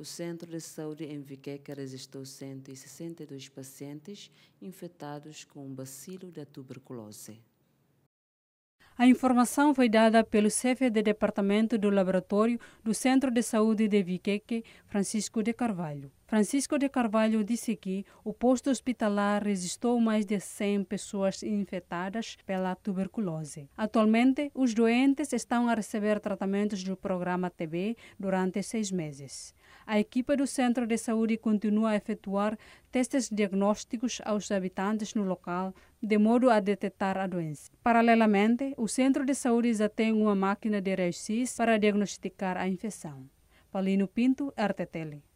O Centro de Saúde em Viqueca registrou 162 pacientes infectados com o bacilo da tuberculose. A informação foi dada pelo chefe de departamento do laboratório do Centro de Saúde de Viqueque, Francisco de Carvalho. Francisco de Carvalho disse que o posto hospitalar registrou mais de 100 pessoas infectadas pela tuberculose. Atualmente, os doentes estão a receber tratamentos do programa TB durante seis meses. A equipa do Centro de Saúde continua a efetuar testes diagnósticos aos habitantes no local, de modo a detectar a doença. Paralelamente, o Centro de Saúde já tem uma máquina de raio-x para diagnosticar a infecção. Paulino Pinto, RTTL.